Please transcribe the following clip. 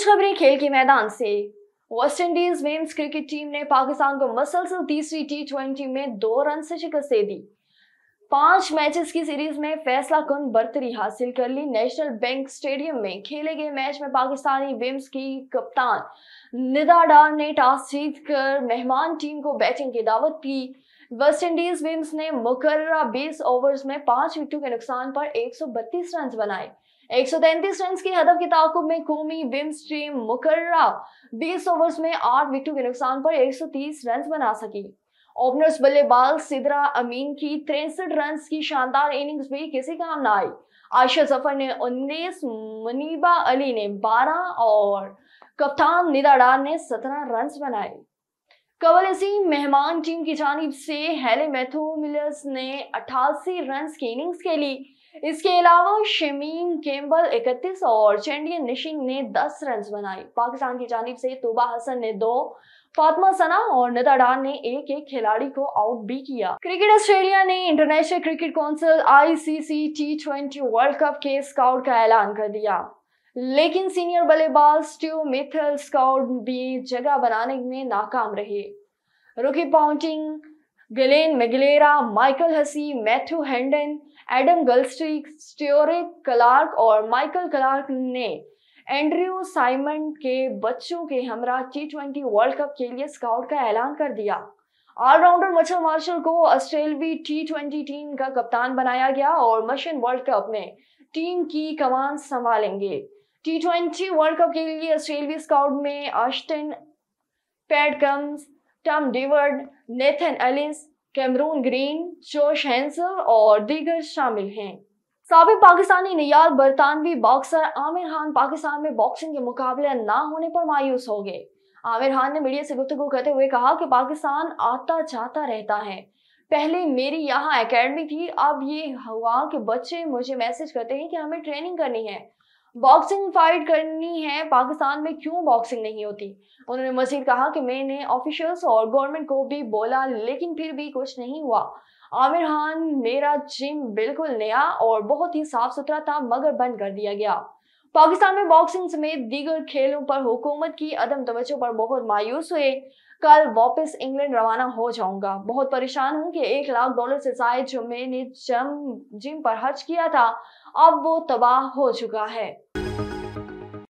कुछ खबरें खेल के मैदान से West Indies men's cricket team ने पाकिस्तान को मसलसल तीसरी टी ट्वेंटी में दो रन से शिकस्त दे दी पांच मैचेस की सीरीज में फैसला कन बर्तरी हासिल कर ली नेशनल बैंक स्टेडियम में खेले गए मैच में पाकिस्तानी विम्स की कप्तान निदा डार ने टॉस जीत कर मेहमान टीम को बैटिंग की दावत की वेस्टइंडीज विंग्स ने मुकर्रा 20 ओवर्स में पांच विकेटों के नुकसान पर 132 रन बनाए 133 रन की हदफ की ताकुब में कोमी विम्स टीम मुकर्रा 20 ओवर्स में आठ विकेटों के नुकसान पर 130 रन बना सकी ओपनर्स बल्लेबाज सिदरा अमीन की तिरसठ रन की शानदार इनिंग्स भी किसी काम न आई आयशा जफर ने 19, मुनीबा अली ने 12 और कप्तान निदाडार ने 17 रन बनाए कवल असीम मेहमान टीम की जानब से हेले मैथोमिलस ने अट्ठासी रन की इनिंग्स खेली इसके अलावा शमीम केम्बल 31 और चैंडियन निशिंग ने 10 रन बनाए पाकिस्तान की जानब से तोबा हसन ने दो फातमा सना और नदाडान डान ने एक एक खिलाड़ी को आउट भी किया क्रिकेट ऑस्ट्रेलिया ने International Cricket Council ICC T twenty World Cup के स्काउट का ऐलान कर दिया लेकिन सीनियर बल्लेबाज स्टीव मिथल स्काउट भी जगह बनाने में नाकाम रहे Ricky Ponting Glenn McGrath Michael Hussey Matthew Hayden Adam गल्स्ट्रीक स्टोरे क्लार्क और माइकल क्लार्क ने एंड्रयू साइमन के बच्चों के हमरा टी ट्वेंटी वर्ल्ड कप के लिए स्काउट का ऐलान कर दिया ऑलराउंडर मशन मार्शल को ऑस्ट्रेलवी टी ट्वेंटी टीम का कप्तान बनाया गया और मशन वर्ल्ड कप में टीम की कमान संभालेंगे टी ट्वेंटी वर्ल्ड कप के लिए ऑस्ट्रेलवी स्काउट में ऑस्टिन पैडकम्स टम डिवर्ड Nathan Ellis Cameron Green Josh हैंसर और दीगर शामिल हैं सबक पाकिस्तानी नयाल बरतानवी बॉक्सर आमिर खान पाकिस्तान में बॉक्सिंग के मुकाबले ना होने पर मायूस हो गए आमिर खान ने मीडिया से गुफ्तु करते हुए कहा कि पाकिस्तान आता जाता रहता है पहले मेरी यहाँ एकेडमी थी अब ये हुआ कि बच्चे मुझे मैसेज करते हैं कि हमें ट्रेनिंग करनी है बॉक्सिंग फाइट करनी है पाकिस्तान में क्यों बॉक्सिंग नहीं होती उन्होंने मजीद कहा कि मैंने ऑफिशियल्स और गवर्नमेंट को भी बोला लेकिन फिर भी कुछ नहीं हुआ आमिर खान मेरा जिम बिल्कुल नया और बहुत ही साफ सुथरा था मगर बंद कर दिया गया पाकिस्तान में बॉक्सिंग समेत दीगर खेलों पर हुकूमत की अदम तवज्जो पर बहुत मायूस हुए कल वापस इंग्लैंड रवाना हो जाऊंगा बहुत परेशान हूं कि एक लाख डॉलर से जायद जो मैंने जम जिम पर खर्च किया था अब वो तबाह हो चुका है